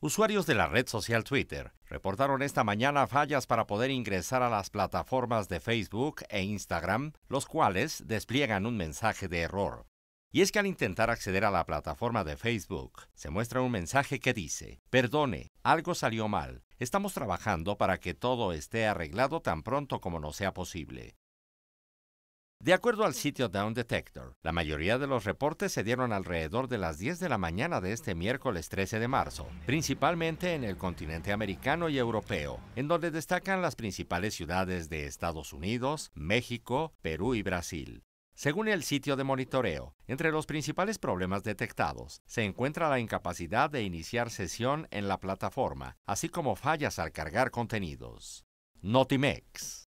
Usuarios de la red social Twitter reportaron esta mañana fallas para poder ingresar a las plataformas de Facebook e Instagram, los cuales despliegan un mensaje de error. Y es que al intentar acceder a la plataforma de Facebook, se muestra un mensaje que dice, perdone, algo salió mal, estamos trabajando para que todo esté arreglado tan pronto como nos sea posible. De acuerdo al sitio Down Detector, la mayoría de los reportes se dieron alrededor de las 10 de la mañana de este miércoles 13 de marzo, principalmente en el continente americano y europeo, en donde destacan las principales ciudades de Estados Unidos, México, Perú y Brasil. Según el sitio de monitoreo, entre los principales problemas detectados se encuentra la incapacidad de iniciar sesión en la plataforma, así como fallas al cargar contenidos. Notimex.